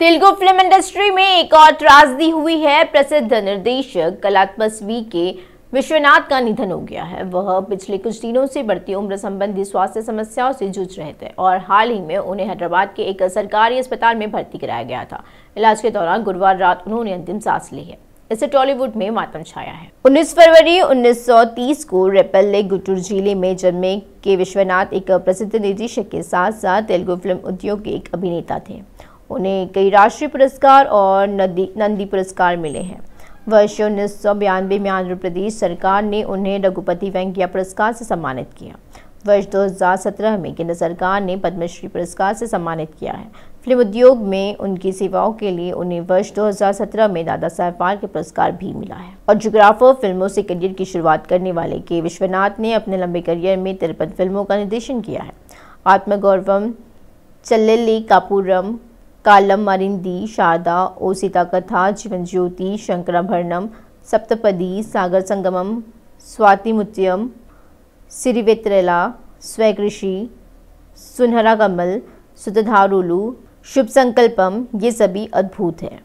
Telugu film industry में एक और त्रासदी हुई है प्रसिद्ध निर्देशक वी के विश्वनाथ का निधन हो गया है वह पिछले कुछ दिनों से बढ़ती उम्र संबंधी स्वास्थ्य समस्याओं से जूझ रहे थे और हाल ही में उन्हें हैदराबाद के एक सरकारी अस्पताल में भर्ती कराया गया था इलाज के दौरान गुरुवार रात उन्होंने अंतिम सांस ली है इसे टॉलीवुड में मातम छाया है 19 फरवरी 1930 को रेपल्ले गुटूर जिले में जन्मे के विश्वनाथ एक प्रसिद्ध निर्देशक के साथ साथ तेलुगु फिल्म उद्योग के एक अभिनेता थे उन्हें कई राष्ट्रीय पुरस्कार और नंदी पुरस्कार मिले हैं वर्ष उन्नीस सौ बयानवे में आंध्र प्रदेश सरकार ने उन्हें रघुपति वेंकैया पुरस्कार से सम्मानित किया वर्ष 2017 में केंद्र सरकार ने पद्मश्री पुरस्कार से सम्मानित किया है फिल्म उद्योग में उनकी सेवाओं के लिए उन्हें वर्ष 2017 में दादा साहब फाल्के पुरस्कार भी मिला है और जोग्राफर फिल्मों से करियर की शुरुआत करने वाले के विश्वनाथ ने अपने लंबे करियर में तिरपन फिल्मों का निर्देशन किया है आत्मगौरवम चल्लेली कापूरम कालम मरिंदी शारदा ओसिता कथा जीवन ज्योति शंकराभरणम सप्तपदी सागर संगमम स्वातिमुत्यम सिरिवेत्रला स्वकृषि सुनहरा कमल सुतधारुलु शुभ संकल्पम ये सभी अद्भुत हैं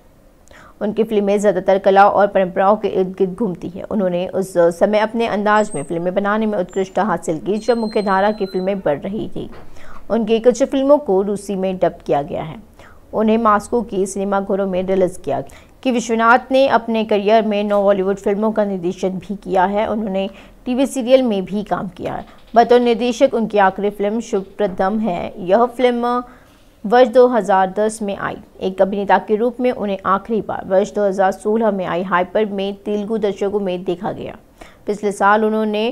उनकी फिल्में ज़्यादातर कला और परंपराओं के इर्द गिर्द घूमती हैं उन्होंने उस समय अपने अंदाज में फिल्में बनाने में उत्कृष्टता हासिल की जब मुख्यधारा की फिल्में बढ़ रही थी उनकी कुछ फिल्मों को रूसी में डब किया गया है उन्हें मास्को की सिनेमाघरों में रिलीज़ किया कि विश्वनाथ ने अपने करियर में नौ बॉलीवुड फिल्मों का निर्देशन भी किया है उन्होंने टीवी सीरियल में भी काम किया है बतौर निर्देशक उनकी आखिरी फिल्म शुभ प्रदम है यह फिल्म वर्ष 2010 में आई एक अभिनेता के रूप में उन्हें आखिरी बार वर्ष 2016 में आई हाइपर में तेलुगु दर्शकों में देखा गया पिछले साल उन्होंने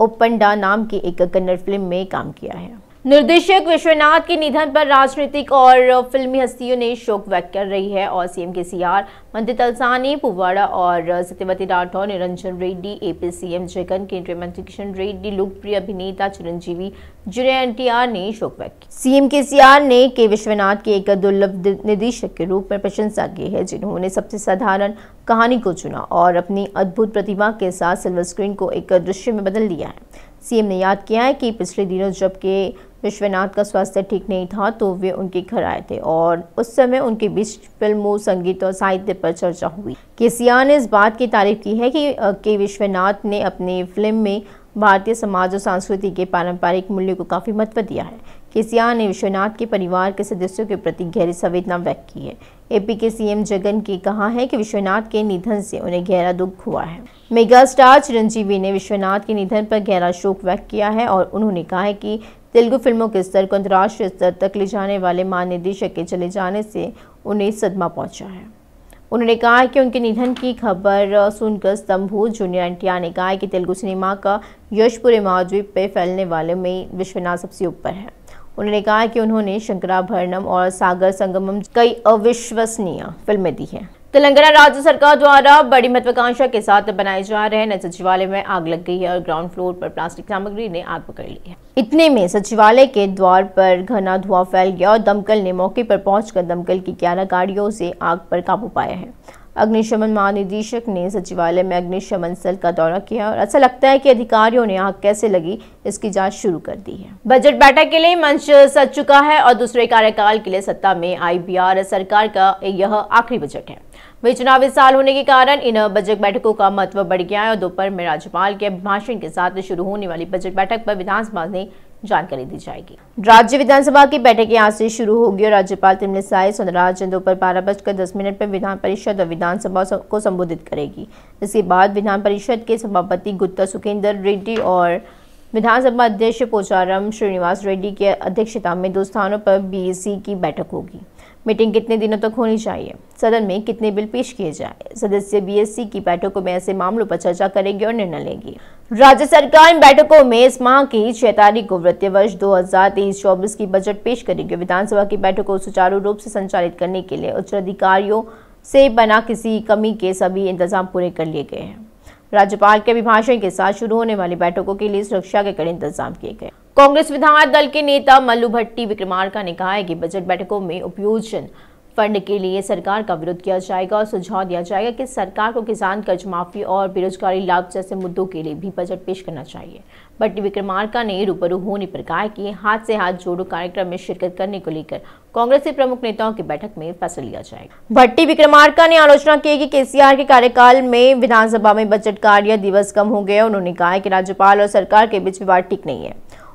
ओपंडा नाम की एक कन्नड़ फिल्म में काम किया है निर्देशक विश्वनाथ के निधन पर राजनीतिक और फिल्मी हस्तियों ने शोक व्यक्त कर रही है और सीएम के आर मंत्री तलसानी पुवाड़ा और सत्यवती राठौर निरंजन रेड्डी एपी सीएम जगन केंद्रीय मंत्री किशन रेड्डी लोकप्रिय अभिनेता चिरंजीवी जुड़े आर ने शोक व्यक्त किया सीएम के सी आर ने के विश्वनाथ के एक दुर्लभ निदेशक के रूप में प्रशंसा की है जिन्होंने सबसे साधारण कहानी को चुना और अपनी अद्भुत प्रतिभा के साथ सिल्वर स्क्रीन को एक दृश्य में बदल दिया है सीएम ने याद किया है कि पिछले दिनों जब के विश्वनाथ का स्वास्थ्य ठीक नहीं था तो वे उनके घर आए थे और उस समय उनके बीच फिल्मों संगीत और साहित्य पर चर्चा हुई केसीआर ने इस बात की तारीफ की है कि के विश्वनाथ ने अपने फिल्म में भारतीय समाज और संस्कृति के पारंपरिक मूल्यों को काफ़ी महत्व दिया है केसीआर ने विश्वनाथ के परिवार के सदस्यों के प्रति गहरी संवेदना व्यक्त की है एपी के सीएम जगन के कहा है कि विश्वनाथ के निधन से उन्हें गहरा दुख हुआ है मेगा स्टार चिरंजीवी ने विश्वनाथ के निधन पर गहरा शोक व्यक्त किया है और उन्होंने कहा है कि तेलुगु फिल्मों के स्तर को अंतर्राष्ट्रीय स्तर तक ले जाने वाले महानिदेशक के चले जाने से उन्हें सदमा पहुंचा है उन्होंने कहा कि उनके निधन की खबर सुनकर स्तंभू जूनियर एंटिया ने कहा कि तेलुगु सिनेमा का यश पूरे महाद्वीप पर फैलने वाले में विश्वनाथ सबसे ऊपर है उन्होंने कहा कि उन्होंने शंकराभरणम और सागर संगमम कई अविश्वसनीय फिल्में दी हैं तेलंगाना राज्य सरकार द्वारा बड़ी महत्वाकांक्षा के साथ बनाए जा रहे नए सचिवालय में आग लग गई है और ग्राउंड फ्लोर पर प्लास्टिक सामग्री ने आग पकड़ ली है इतने में सचिवालय के द्वार पर घना धुआं फैल गया और दमकल ने मौके पर पहुंचकर दमकल की ग्यारह गाड़ियों से आग पर काबू पाया है अग्निशमन महानिदेशक ने सचिवालय में अग्निशमन सेल का दौरा किया और ऐसा लगता है कि अधिकारियों ने आग कैसे लगी इसकी जांच शुरू कर दी है बजट बैठक के लिए मंच सज चुका है और दूसरे कार्यकाल के लिए सत्ता में आई सरकार का यह आखिरी बजट है वही चुनावी साल होने के कारण इन बजट बैठकों का महत्व बढ़ गया है और दोपहर में राज्यपाल के अभिभाषण के साथ शुरू होने वाली बजट बैठक पर विधानसभा ने जानकारी दी जाएगी राज्य विधानसभा की बैठक यहाँ से शुरू होगी और राज्यपाल तिमले साय सौंदराज दोपहर बारह बजकर दस मिनट पर विधान परिषद और विधानसभा को संबोधित करेगी इसके बाद विधान परिषद के सभापति गुप्ता सुखेंद्र रेड्डी और विधानसभा अध्यक्ष पोचाराम श्रीनिवास रेड्डी की अध्यक्षता में दो स्थानों पर बी की बैठक होगी मीटिंग कितने दिनों तक होनी चाहिए सदन में कितने बिल पेश किए जाए सदस्य बीएससी की बैठकों में ऐसे मामलों पर चर्चा करेगी और निर्णय लेगी राज्य सरकार इन बैठकों में इस माह की छह तारीख को वित्तीय वर्ष 2023-24 की बजट पेश करेगी विधानसभा की बैठक को सुचारू रूप से संचालित करने के लिए उच्च अधिकारियों से बना किसी कमी के सभी इंतजाम पूरे कर लिए गए हैं राज्यपाल के अभिभाषण के साथ शुरू होने वाली बैठकों के लिए सुरक्षा के कड़े इंतजाम किए गए कांग्रेस विधायक दल के नेता मल्लू भट्टी विक्रमार्का ने कहा है कि बजट बैठकों में उपयोजन फंड के लिए सरकार का विरोध किया जाएगा और सुझाव दिया जाएगा कि सरकार को किसान कर्ज माफी और बेरोजगारी लाभ जैसे मुद्दों के लिए भी बजट पेश करना चाहिए बट विक्रमार्का ने रूबरू होने पर कहा कि हाथ से हाथ जोड़ो कार्यक्रम में शिरकत करने को लेकर कांग्रेस के प्रमुख नेताओं की बैठक में फैसला लिया जाएगा भट्टी विक्रमार्का ने आलोचना की कि केसीआर के कार्यकाल में विधानसभा में बजट कार्य दिवस कम हो गया उन्होंने कहा कि राज्यपाल और सरकार के बीच विवाद ठीक नहीं है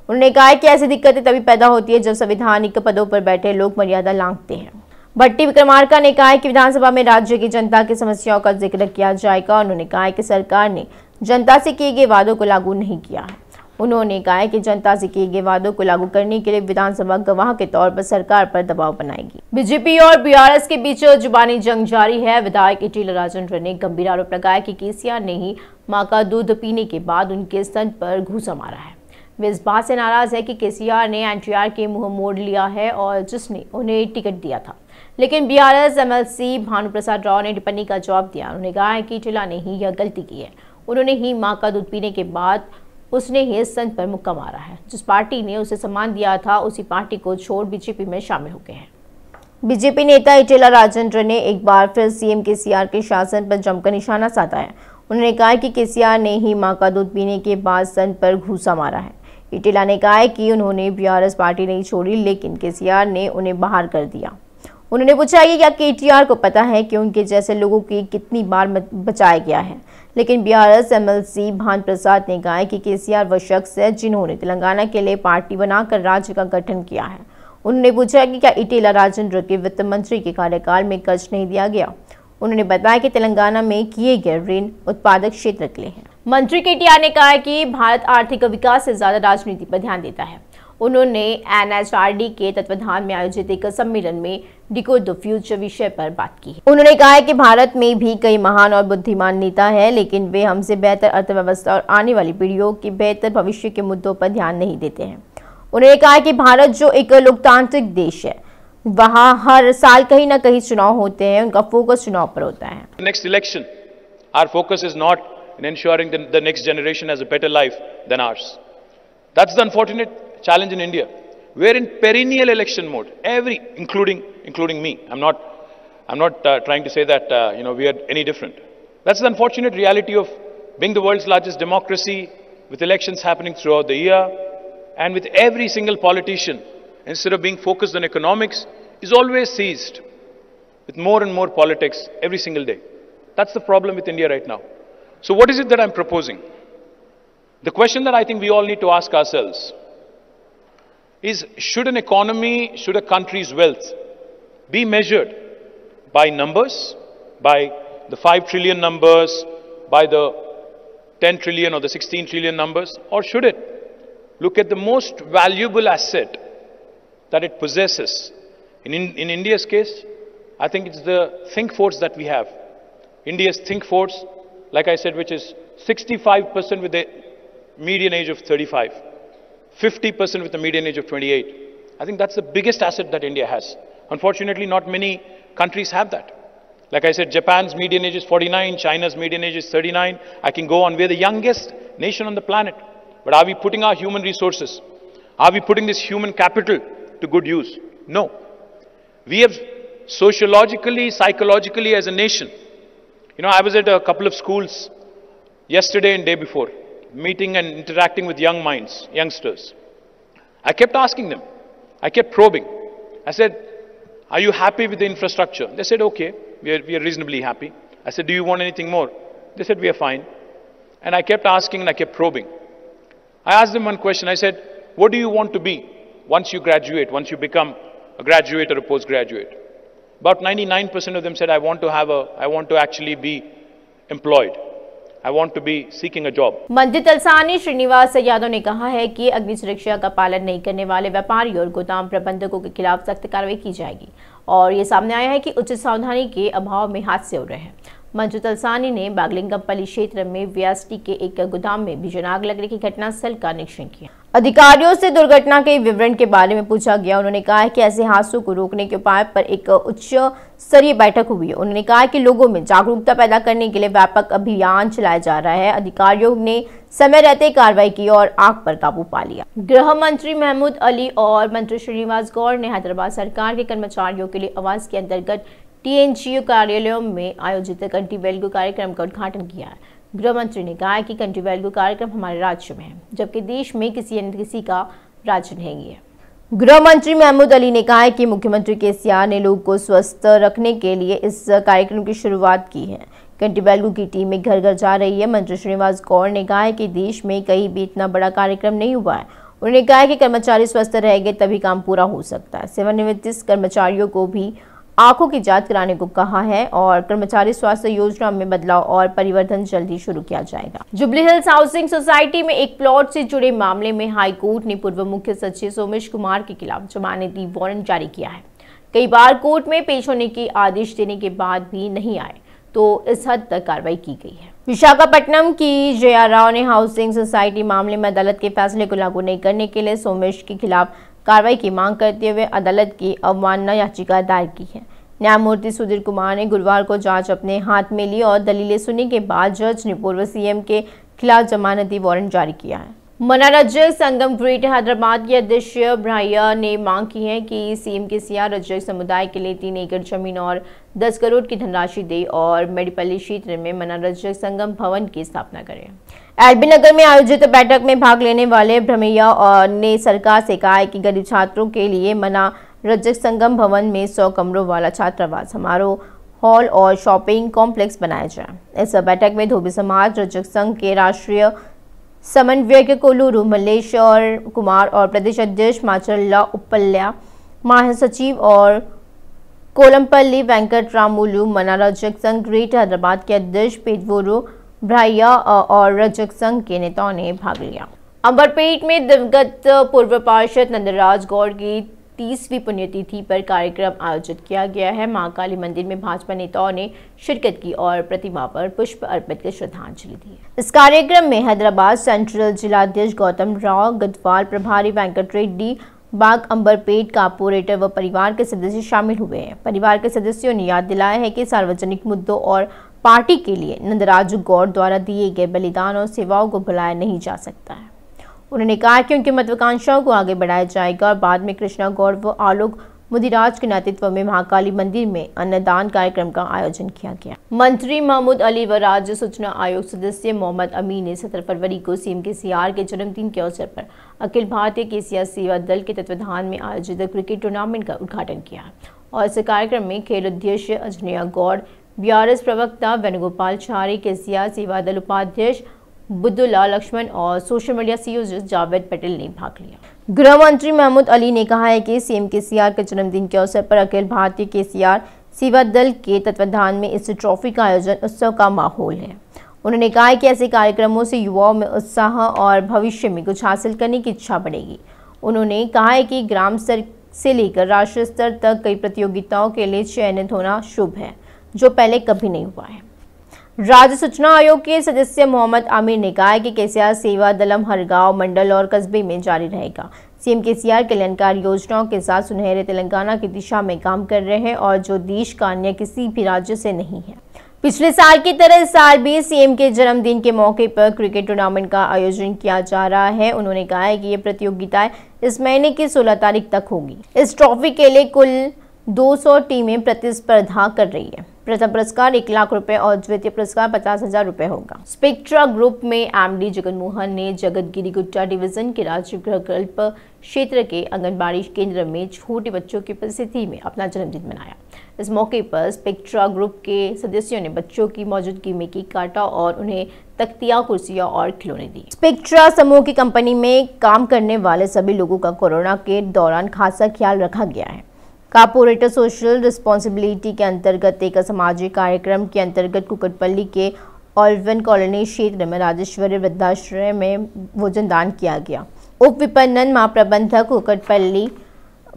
उन्होंने कहा कि ऐसी दिक्कतें तभी पैदा होती है जब संविधानिक पदों पर बैठे लोग मर्यादा लांगते हैं भट्टी विक्रमार्का ने कहा कि विधानसभा में राज्य की जनता की समस्याओं का जिक्र किया जाएगा उन्होंने कहा कि सरकार ने जनता से किए गए वादों को लागू नहीं किया है उन्होंने कहा कि जनता से किए गए वादों को लागू करने के लिए विधानसभा गवाह के तौर पर सरकार पर दबाव बनाएगी बीजेपी और बीआरएस के बीच जुबानी जंग जारी है विधायक इटिल राजेंद्र ने गंभीर आरोप लगाया कि केसिया ने ही माँ का दूध पीने के बाद उनके स्तन पर घूसा मारा है वे इस बात से नाराज है कि केसीआर ने एनटीआर के मुंह मोड़ लिया है और जिसने उन्हें टिकट दिया था लेकिन बीआरएस एमएलसी भानु प्रसाद राव ने टिप्पणी का जवाब दिया उन्होंने कहा है कि टिला ने ही यह गलती की है उन्होंने ही माँ का दूध पीने के बाद उसने ही इस संघ पर मुक्का मारा है जिस पार्टी ने उसे सम्मान दिया था उसी पार्टी को छोड़ बीजेपी में शामिल हो गए हैं बीजेपी नेता इटेला राजेंद्र ने एक बार फिर सीएम केसीआर के शासन पर जमकर निशाना साधा है उन्होंने कहा कि केसीआर ने ही मां का दूध पीने के बाद संघ पर घूसा मारा है इटेला ने कहा है कि उन्होंने बी पार्टी नहीं छोड़ी लेकिन के ने उन्हें बाहर कर दिया उन्होंने पूछा कि क्या केटीआर को पता है कि उनके जैसे लोगों की कितनी बार बचाया गया है लेकिन बीआरएस एमएलसी भान प्रसाद ने कहा कि केसीआर वह शख्स है जिन्होंने तेलंगाना के लिए पार्टी बनाकर राज्य का गठन किया है उन्होंने पूछा कि क्या इटेला राजेंद्र के वित्त मंत्री के कार्यकाल में कर्ज नहीं दिया गया उन्होंने बताया कि तेलंगाना में किए गए ऋण उत्पादक क्षेत्र के लिए है मंत्री के ने कहा कि भारत आर्थिक विकास से ज्यादा राजनीति पर ध्यान देता है उन्होंने एनएचआरडी के तत्वाधान में आयोजित एक सम्मेलन में डिको द फ्यूचर विषय पर बात की उन्होंने कहा है कि भारत में भी कई महान और बुद्धिमान नेता हैं लेकिन वे हमसे बेहतर अर्थव्यवस्था और आने वाली पीढ़ियों के बेहतर भविष्य के मुद्दों पर ध्यान नहीं देते हैं उन्होंने कहा है कि भारत जो एक लोकतांत्रिक देश है वहां हर साल कहीं ना कहीं चुनाव होते हैं उनका फोकस चुनाव पर होता है next election our focus is not in ensuring that the next generation has a better life than ours. That's the unfortunate challenge in India. We're in perennial election mode, every, including, including me. I'm not, I'm not uh, trying to say that, uh, you know, we are any different. That's the unfortunate reality of being the world's largest democracy, with elections happening throughout the year, and with every single politician, instead of being focused on economics, is always seized with more and more politics every single day. That's the problem with India right now. So what is it that I'm proposing? The question that I think we all need to ask ourselves is should an economy, should a country's wealth be measured by numbers, by the 5 trillion numbers, by the 10 trillion or the 16 trillion numbers, or should it look at the most valuable asset that it possesses? In, in India's case, I think it's the think force that we have. India's think force, like I said, which is 65% with a median age of 35. 50% with a median age of 28. I think that's the biggest asset that India has. Unfortunately, not many countries have that. Like I said, Japan's median age is 49, China's median age is 39. I can go on. We're the youngest nation on the planet. But are we putting our human resources? Are we putting this human capital to good use? No. We have sociologically, psychologically as a nation. You know, I was at a couple of schools yesterday and day before meeting and interacting with young minds, youngsters. I kept asking them. I kept probing. I said, are you happy with the infrastructure? They said, okay, we are, we are reasonably happy. I said, do you want anything more? They said, we are fine. And I kept asking and I kept probing. I asked them one question. I said, what do you want to be once you graduate, once you become a graduate or a postgraduate? About 99% of them said, I want to have a, I want to actually be employed. I want to be seeking a job मंत्री तलसानी श्रीनिवास यादव ने कहा है कि अग्नि सुरक्षा का पालन नहीं करने वाले व्यापारियों और गोदाम प्रबंधकों के खिलाफ सख्त कार्रवाई की जाएगी और ये सामने आया है कि उचित सावधानी के अभाव में हादसे हो रहे हैं मंजू तलसानी ने बागलिंगमपल्ली क्षेत्र में व्यासटी के एक गोदाम में भीषण आग लगने की घटना स्थल का निरीक्षण किया अधिकारियों से दुर्घटना के विवरण के बारे में पूछा गया उन्होंने कहा कि ऐसे हादसों को रोकने के उपाय पर एक उच्च स्तरीय बैठक हुई है उन्होंने कहा कि लोगों में जागरूकता पैदा करने के लिए व्यापक अभियान चलाया जा रहा है अधिकारियों ने समय रहते कार्रवाई की और आग पर काबू पा लिया गृह मंत्री महमूद अली और मंत्री श्रीनिवास गौर ने हैदराबाद सरकार के कर्मचारियों के लिए आवास के अंतर्गत टीएनजीओ कार्यालयों में आयोजित कंटी वेल्गू कार्यक्रम का उद्घाटन किया गृह मंत्री ने कहा कि कंटी वेल्गू कार्यक्रम हमारे राज्य में है जबकि देश में किसी अन्य किसी का राज्य नहीं है गृह मंत्री महमूद अली ने कहा है कि मुख्यमंत्री केसीआर ने लोगों को स्वस्थ रखने के लिए इस कार्यक्रम की शुरुआत की है कंटी बेलगू की में घर घर जा रही है मंत्री श्रीनिवास गौर ने कहा है कि देश में कहीं भी इतना बड़ा कार्यक्रम नहीं हुआ है उन्होंने कहा है कि कर्मचारी स्वस्थ रहेंगे तभी काम पूरा हो सकता है सेवानिवृत्त कर्मचारियों को भी आंखों की जांच कराने को कहा है और कर्मचारी स्वास्थ्य योजना में बदलाव और परिवर्तन जल्दी शुरू किया जाएगा जुबली हिल्स हाउसिंग सोसाइटी में एक प्लॉट से जुड़े मामले में हाईकोर्ट ने पूर्व मुख्य सचिव सोमेश कुमार के खिलाफ जमानती वारंट जारी किया है कई बार कोर्ट में पेश होने के आदेश देने के बाद भी नहीं आए तो इस हद तक कार्रवाई की गई है विशाखापट्टनम की जया राव ने हाउसिंग सोसाइटी मामले में अदालत के फैसले को लागू नहीं करने के लिए सोमेश के खिलाफ कार्रवाई की मांग करते हुए अदालत की अवमानना याचिका दायर की है न्यायमूर्ति सुधीर कुमार ने गुरुवार को जांच अपने हाथ में ली और दलीलें सुनने के बाद जज ने पूर्व सीएम के खिलाफ जमानती वारंट जारी किया है मनारज्य संगम ग्रेट हैदराबाद के अध्यक्ष ब्राहिया ने मांग की है कि सीएम के सिया रजक समुदाय के लिए तीन एकड़ जमीन और दस करोड़ की धनराशि दे और मेडिपल्ली क्षेत्र में मनारज्य संगम भवन की स्थापना करें एलबी नगर में आयोजित बैठक में भाग लेने वाले भ्रमैया ने सरकार से कहा कि गरीब छात्रों के लिए मना रजक संगम भवन में सौ कमरों वाला छात्रावास समारोह हॉल और शॉपिंग कॉम्प्लेक्स बनाया जाए इस बैठक में धोबी समाज रजक संघ के राष्ट्रीय समन्वयक कोलूरू मल्लेश्वर कुमार और प्रदेश अध्यक्ष माचल्ला उपल्या महासचिव और कोलमपल्ली वेंकट मना रजक संघ ग्रेट हैदराबाद के अध्यक्ष पेटवोरू भ्राइया और रजक संघ के नेताओं ने भाग लिया अंबरपेट में दिवगत पूर्व पार्षद नंदराज गौर की तीसवीं पुण्यतिथि पर कार्यक्रम आयोजित किया गया है मां काली मंदिर में भाजपा नेताओं ने शिरकत की और प्रतिमा पर पुष्प अर्पित कर श्रद्धांजलि दी इस कार्यक्रम में हैदराबाद सेंट्रल जिलाध्यक्ष गौतम राव गदवाल प्रभारी वेंकट रेड्डी बाग अंबरपेट कारपोरेटर व परिवार के सदस्य शामिल हुए हैं परिवार के सदस्यों ने याद दिलाया है कि सार्वजनिक मुद्दों और पार्टी के लिए नंदराज गौड़ द्वारा दिए गए बलिदान और सेवाओं को भुलाया नहीं जा सकता है उन्होंने कहा कि उनकी महत्वाकांक्षाओं को आगे बढ़ाया जाएगा और बाद में कृष्णा गौड़ व आलोक मुदिराज के नेतृत्व में महाकाली मंदिर में अन्नदान कार्यक्रम का आयोजन किया गया मंत्री महमूद अली व राज्य सूचना आयोग सदस्य मोहम्मद अमीन ने सत्रह फरवरी को सीएम के सीआर के जन्मदिन के अवसर पर अखिल भारतीय के सेवा दल के तत्वाधान में आयोजित क्रिकेट टूर्नामेंट का उद्घाटन किया और इस कार्यक्रम में खेल उद्देश्य अजनिया गौड़ बीआरएस प्रवक्ता वेणुगोपाल चारी के सिया दल उपाध्यक्ष बुद्धुलाल लक्ष्मण और social media CEO Javed Patel ने भाग लिया गृह मंत्री महमूद अली ने कहा है कि सीएम के सी के जन्मदिन के अवसर पर अखिल भारतीय के सी सेवा दल के तत्वाधान में इस ट्रॉफी का आयोजन उत्सव का माहौल है उन्होंने कहा कि ऐसे कार्यक्रमों से युवाओं में उत्साह और भविष्य में कुछ हासिल करने की इच्छा बढ़ेगी उन्होंने कहा है कि ग्राम स्तर से लेकर राष्ट्रीय स्तर तक कई प्रतियोगिताओं के लिए चयनित होना शुभ है जो पहले कभी नहीं हुआ है राज्य सूचना आयोग के सदस्य मोहम्मद आमिर ने कहा कि केसीआर सेवा दलम हर गांव मंडल और कस्बे में जारी रहेगा सीएम केसीआर कल्याणकारी योजनाओं के साथ सुनहरे तेलंगाना की दिशा में काम कर रहे हैं और जो देश का अन्य किसी भी राज्य से नहीं है पिछले साल की तरह इस साल भी सीएम के जन्मदिन के मौके पर क्रिकेट टूर्नामेंट का आयोजन किया जा रहा है उन्होंने कहा है कि ये प्रतियोगिताएं इस महीने की सोलह तारीख तक होगी इस ट्रॉफी के लिए कुल दो टीमें प्रतिस्पर्धा कर रही है प्रथम पुरस्कार एक लाख रुपए और द्वितीय पुरस्कार पचास हजार रुपए होगा स्पेक्ट्रा ग्रुप में एमडी जगनमोहन ने जगतगिरी गुट्टा डिवीजन के राज्य प्रकल्प क्षेत्र के आंगनबाड़ी केंद्र में छोटे बच्चों की उपस्थिति में अपना जन्मदिन मनाया इस मौके पर स्पेक्ट्रा ग्रुप के सदस्यों ने बच्चों की मौजूदगी में की काटा और उन्हें तख्तियां कुर्सियां और खिलौने दी स्पेक्ट्रा समूह की कंपनी में काम करने वाले सभी लोगों का कोरोना के दौरान खासा ख्याल रखा गया है कारपोरेट सोशल रिस्पॉन्सिबिलिटी के अंतर्गत एक सामाजिक कार्यक्रम के अंतर्गत कुकटपल्ली के ऑलवन कॉलोनी क्षेत्र में राजेश्वरी वृद्धाश्रय में भोजन दान किया गया उप विपणन महाप्रबंधक कुकटपल्ली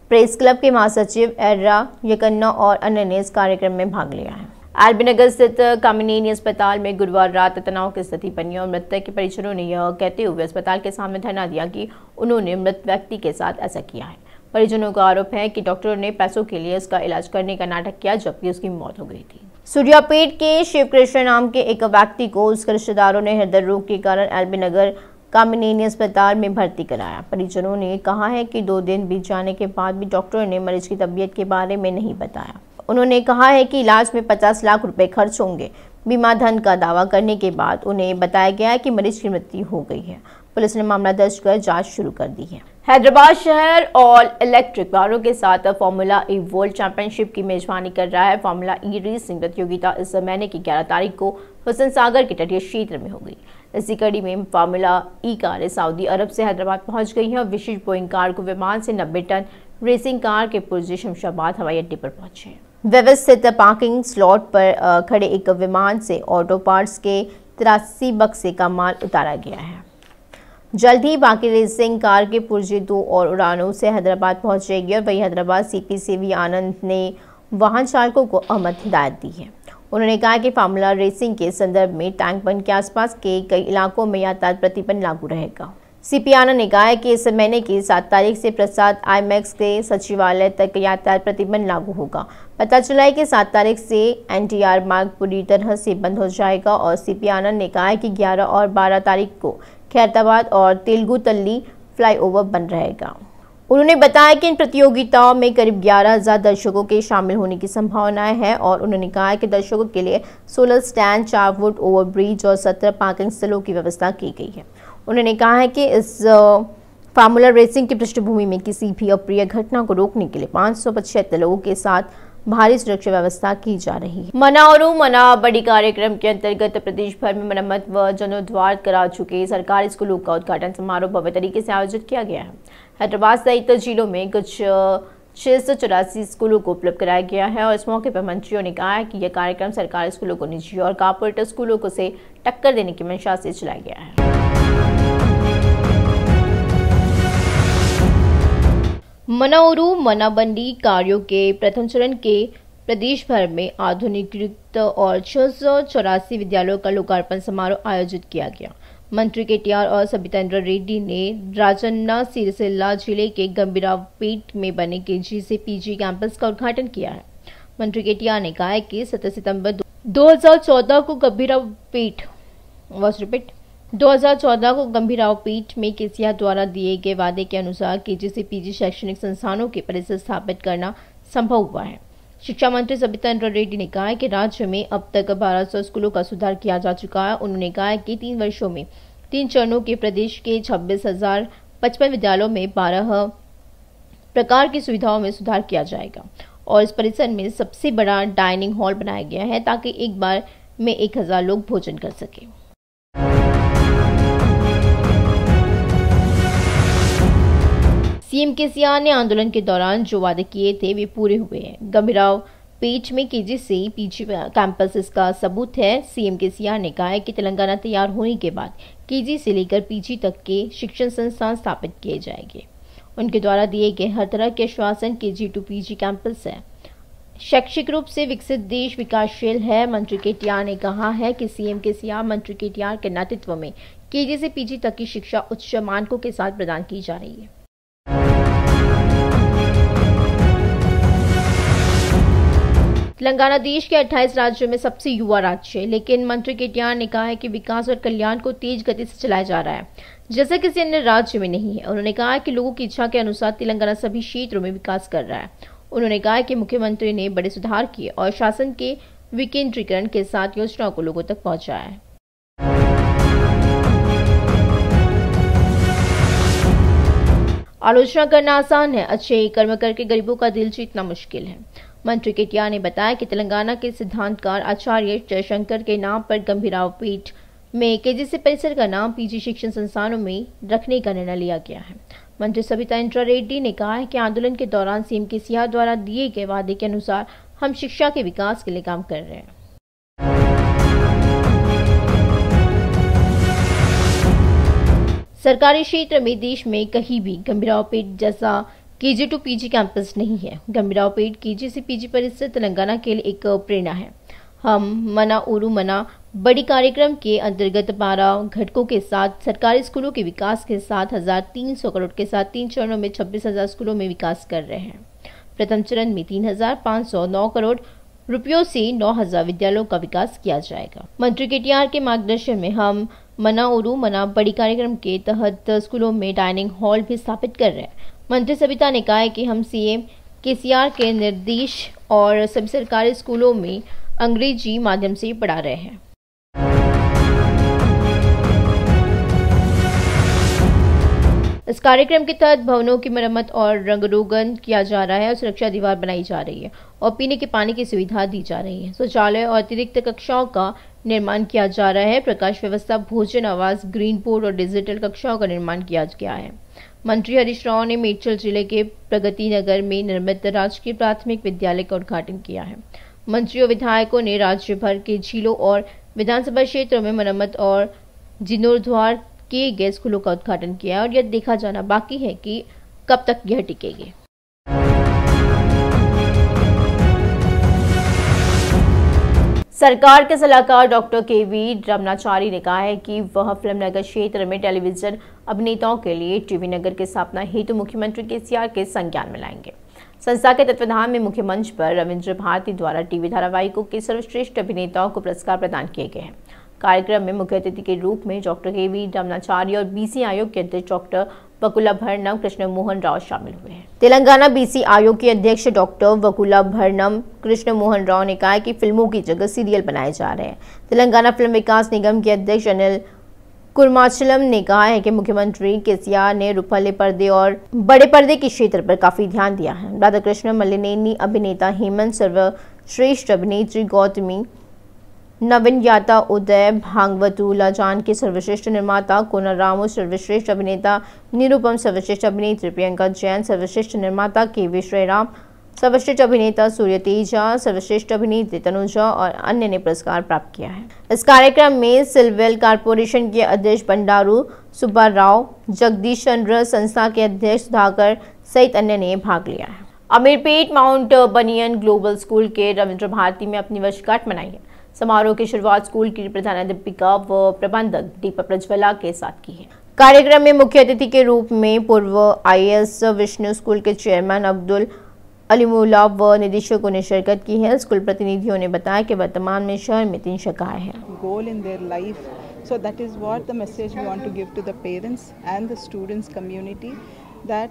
प्रेस क्लब के महासचिव एर्रा यकन्ना और अन्य ने इस कार्यक्रम में भाग लिया है आरबी नगर स्थित कामिनेनी अस्पताल में गुरुवार रात तनाव की स्थिति बनी और मृतक के परिजनों ने यह कहते हुए अस्पताल के सामने धरना दिया कि उन्होंने मृत व्यक्ति के साथ ऐसा किया है परिजनों का आरोप है कि डॉक्टरों ने पैसों के लिए उसका इलाज करने का नाटक किया जबकि उसकी मौत हो गई थी सूर्यापेट के शिवकृष्ण नाम के एक व्यक्ति को उसके रिश्तेदारों ने हृदय रोग के कारण एलबी नगर कामिनेनी अस्पताल में भर्ती कराया परिजनों ने कहा है कि दो दिन बीत जाने के बाद भी डॉक्टरों ने मरीज की तबीयत के बारे में नहीं बताया उन्होंने कहा है कि इलाज में 50 लाख रुपए खर्च होंगे बीमा धन का दावा करने के बाद उन्हें बताया गया है कि मरीज की मृत्यु हो गई है पुलिस ने मामला दर्ज कर जांच शुरू कर दी है हैदराबाद शहर ऑल इलेक्ट्रिक कारों के साथ फार्मूला ई वर्ल्ड चैंपियनशिप की मेजबानी कर रहा है फार्मूला ई रेसिंग प्रतियोगिता इस महीने की ग्यारह तारीख को हुसन सागर के तटीय क्षेत्र में होगी इसी कड़ी में फार्मूला ई e कारें सऊदी अरब से हैदराबाद पहुंच गई हैं और विशेष बोइंग कार को विमान से नब्बे टन रेसिंग कार के पुर्जे शमशाबाद हवाई अड्डे पर पहुंचे व्यवस्थित पार्किंग स्लॉट पर खड़े एक विमान से ऑटो पार्ट्स के तिरासी बक्से का माल उतारा गया है जल्द ही बाकी रेसिंग कार के पुर्जे दो और उड़ानों से हैदराबाद पहुंचेगी और वहीं हैदराबाद सीपी सीवी आनंद ने वाहन चालकों को अहमद हिदायत दी है उन्होंने कहा कि फार्मूला रेसिंग के संदर्भ में टैंक बंद के आसपास के कई इलाकों में यातायात प्रतिबंध लागू रहेगा पी आनंद ने कहा कि इस महीने की सात तारीख से प्रसाद आईमैक्स के सचिवालय तक यातायात प्रतिबंध लागू होगा पता चला है कि सात तारीख से एनटीआर मार्ग पूरी तरह से बंद हो जाएगा और सीपी आनंद ने कहा कि ग्यारह और बारह तारीख को खैरताबाद और तेलुगु तल्ली फ्लाईओवर बन रहेगा उन्होंने बताया कि इन प्रतियोगिताओं में करीब ग्यारह हज़ार दर्शकों के शामिल होने की संभावनाएं हैं और उन्होंने कहा कि दर्शकों के लिए सोलर स्टैंड चार फुट ओवर ब्रिज और सत्रह पार्किंग स्थलों की व्यवस्था की गई है उन्होंने कहा है कि इस फार्मूला रेसिंग की पृष्ठभूमि में किसी भी अप्रिय घटना को रोकने के लिए पाँच लोगों के साथ भारी सुरक्षा व्यवस्था की जा रही है मनाओरू मना बड़ी कार्यक्रम के अंतर्गत प्रदेश भर में मरम्मत व जनोद्वार करा चुके सरकारी स्कूलों का उद्घाटन समारोह भव्य तरीके से आयोजित किया गया है हैदराबाद सहित जिलों में कुछ छह सौ चौरासी स्कूलों को उपलब्ध कराया गया है और इस मौके पर मंत्रियों ने कहा कि यह कार्यक्रम सरकारी स्कूलों को निजी और कॉपोरेटर स्कूलों को से टक्कर देने की मंशा से चलाया गया है मनाओरू मनाबंदी कार्यों के प्रथम चरण के प्रदेश भर में आधुनिकृत और चौरासी विद्यालयों का लोकार्पण समारोह आयोजित किया गया मंत्री के टी आर और सबितेंद्र रेड्डी ने राजन्ना सिरसिल्ला जिले के गंभीरापेट में बने के जी से पीजी कैंपस का उद्घाटन किया है मंत्री के टी आर ने कहा है कि सत्रह सितंबर 2014 को गंभीरापेट वज्रपेट 2014 को गंभीराव पीठ में केसीआर द्वारा दिए गए वादे के अनुसार केजीसी पीजी शैक्षणिक संस्थानों के परिसर स्थापित करना संभव हुआ है शिक्षा मंत्री सबिता इंद्र रेड्डी ने कहा है कि राज्य में अब तक 1200 स्कूलों का सुधार किया जा चुका है उन्होंने कहा है कि तीन वर्षों में तीन चरणों के प्रदेश के छब्बीस हजार पचपन विद्यालयों में बारह प्रकार की सुविधाओं में सुधार किया जाएगा और इस परिसर में सबसे बड़ा डाइनिंग हॉल बनाया गया है ताकि एक बार में एक हजार लोग भोजन कर सकें सीएम के सिया ने आंदोलन के दौरान जो वादे किए थे वे पूरे हुए हैं गंभीराव पेच में जी से पीजी कैंपस इसका सबूत है सीएम के सिया ने कहा है कि तेलंगाना तैयार होने के बाद केजी से लेकर पीजी तक के शिक्षण संस्थान स्थापित किए जाएंगे उनके द्वारा दिए गए हर तरह के आश्वासन के जी टू पी कैंपस है शैक्षिक रूप से विकसित देश विकासशील है मंत्री के केटीआर ने कहा है कि सीएम के सीआर मंत्री के केटीआर के नेतृत्व में केजी से पीजी तक की शिक्षा उच्च मानकों के साथ प्रदान की जा रही है तेलंगाना देश के 28 राज्यों में सबसे युवा राज्य है लेकिन मंत्री केटियान ने कहा है कि विकास और कल्याण को तेज गति से चलाया जा रहा है जैसा किसी अन्य राज्य में नहीं है उन्होंने कहा कि लोगों की इच्छा के अनुसार तेलंगाना सभी क्षेत्रों में विकास कर रहा है उन्होंने कहा कि मुख्यमंत्री ने बड़े सुधार किए और शासन के विकेंद्रीकरण के साथ योजनाओं को लोगों तक पहुंचाया है आलोचना करना आसान है अच्छे कर्म करके गरीबों का दिल जीतना मुश्किल है मंत्री केटिया ने बताया कि तेलंगाना के सिद्धांतकार आचार्य जयशंकर के नाम पर गंभीराव पीठ में केजीसी परिसर का नाम पीजी शिक्षण संस्थानों में रखने का निर्णय लिया गया है मंत्री सविता इंद्रा रेड्डी ने कहा है कि आंदोलन के दौरान सीएम के सिया द्वारा दिए गए वादे के अनुसार हम शिक्षा के विकास के लिए काम कर रहे हैं सरकारी क्षेत्र में देश में कहीं भी गंभीर पेट जैसा केजी टू पीजी कैंपस नहीं है के केजी से पीजी परिसर तेलंगाना के लिए एक प्रेरणा है हम मना उरु मना बड़ी कार्यक्रम के अंतर्गत बारह घटकों के साथ सरकारी स्कूलों के विकास के साथ हजार तीन सौ करोड़ के साथ तीन चरणों में छब्बीस हजार स्कूलों में विकास कर रहे हैं प्रथम चरण में तीन हजार पाँच सौ नौ करोड़ रुपयों से नौ हजार विद्यालयों का विकास किया जाएगा मंत्री के टी आर के मार्गदर्शन में हम मना उरु मना बड़ी कार्यक्रम के तहत स्कूलों में डाइनिंग हॉल भी स्थापित कर रहे हैं मंत्री सविता ने कहा है कि हम सीएम केसीआर के निर्देश और सभी सरकारी स्कूलों में अंग्रेजी माध्यम से पढ़ा रहे हैं इस कार्यक्रम के तहत भवनों की मरम्मत और रंगरोगन किया जा रहा है और सुरक्षा दीवार बनाई जा रही है और पीने के पानी की सुविधा दी जा रही है शौचालय और अतिरिक्त कक्षाओं का निर्माण किया जा रहा है प्रकाश व्यवस्था भोजन आवास ग्रीन बोर्ड और डिजिटल कक्षाओं का निर्माण किया गया है मंत्री हरीश राव ने मेडचल जिले के प्रगति नगर में निर्मित राजकीय प्राथमिक विद्यालय का उद्घाटन किया है मंत्रियों विधायकों ने राज्य भर के झीलों और विधानसभा क्षेत्रों में मरम्मत और जीर्णोद्वार के गए स्कूलों का उद्घाटन किया और यह देखा जाना बाकी है कि कब तक यह टिकेगी सरकार के सलाहकार डॉक्टर के वी रमनाचारी ने कहा है कि वह फिल्म नगर क्षेत्र में टेलीविजन अभिनेताओं के लिए टीवी नगर की स्थापना हेतु मुख्यमंत्री केसीआर के संज्ञान में लाएंगे संस्था के तत्वाधान में मुख्य मंच पर रविंद्र भारती द्वारा टीवी धारावाहिकों के सर्वश्रेष्ठ अभिनेताओं को पुरस्कार प्रदान किए गए हैं कार्यक्रम में मुख्य अतिथि के रूप में डॉक्टर के वी रमनाचार्य और बीसी आयोग के अध्यक्ष डॉक्टर वकुला भरनम कृष्ण मोहन राव शामिल हुए हैं तेलंगाना बीसी आयोग के अध्यक्ष डॉक्टर वकुला भरनम कृष्ण मोहन राव ने कहा कि फिल्मों की जगह सीरियल बनाए जा रहे हैं तेलंगाना फिल्म विकास निगम के अध्यक्ष अनिल कुर्माचलम ने कहा है कि मुख्यमंत्री केसीआर ने रुपले पर्दे और बड़े पर्दे के क्षेत्र पर काफी ध्यान दिया है राधाकृष्ण मलिनेनी अभिनेता हेमंत सर्वश्रेष्ठ अभिनेत्री गौतमी नवीन याता उदय भांगवतूला जान के सर्वश्रेष्ठ निर्माता कोना रामो सर्वश्रेष्ठ अभिनेता निरुपम सर्वश्रेष्ठ अभिनेत्री प्रियंका जैन सर्वश्रेष्ठ निर्माता के विश्रय राम सर्वश्रेष्ठ अभिनेता सूर्य तेजा सर्वश्रेष्ठ अभिनेत्री तनुजा और अन्य ने पुरस्कार प्राप्त किया है इस कार्यक्रम में सिल्वेल कारपोरेशन के अध्यक्ष बंडारू सुब्बा राव जगदीश चंद्र संस्था के अध्यक्ष धाकर सहित अन्य ने भाग लिया है Ameerpet Mount Banyan Global School के रविन्द्र भारती में अपनी वर्षगांठ मनाई है समारोह की शुरुआत स्कूल की प्रधानाध्यापिका व प्रबंधक दीपक प्रज्वला के साथ की है कार्यक्रम में मुख्य अतिथि के रूप में पूर्व आई विष्णु स्कूल के चेयरमैन अब्दुल अलीमोलाब व निदेशकों ने शिरकत की है स्कूल प्रतिनिधियों ने बताया कि वर्तमान में शहर में तीन शाखा है goal in their life so that is what the message want to give to the parents and the students community that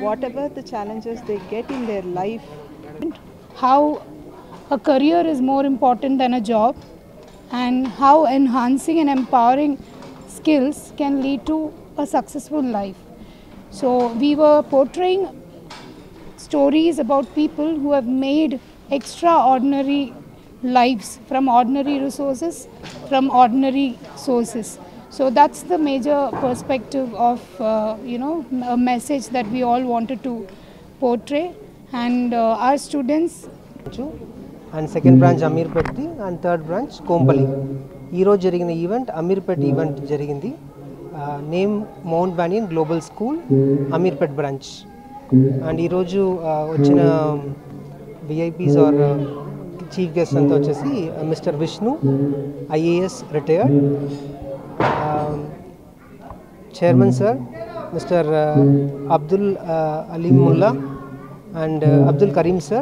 whatever the challenges they get in their life how a career is more important than a job and how enhancing and empowering skills can lead to a successful life so we were portraying stories about people who have made extraordinary lives from ordinary resources, from ordinary sources. So that's the major perspective of, uh, you know, a message that we all wanted to portray and uh, our students. And second branch Amirpatti and third branch Kompali. ఈరోజు జరిగిన event Ameerpet event name Mount Mount Global School, Amir Ameerpet branch. And ఈరోజు వచ్చిన VIPs are chief guest అంతా వచ్చేసి mister Vishnu IAS retired chairman sir mister Abdul Alimullah and Abdul Karim sir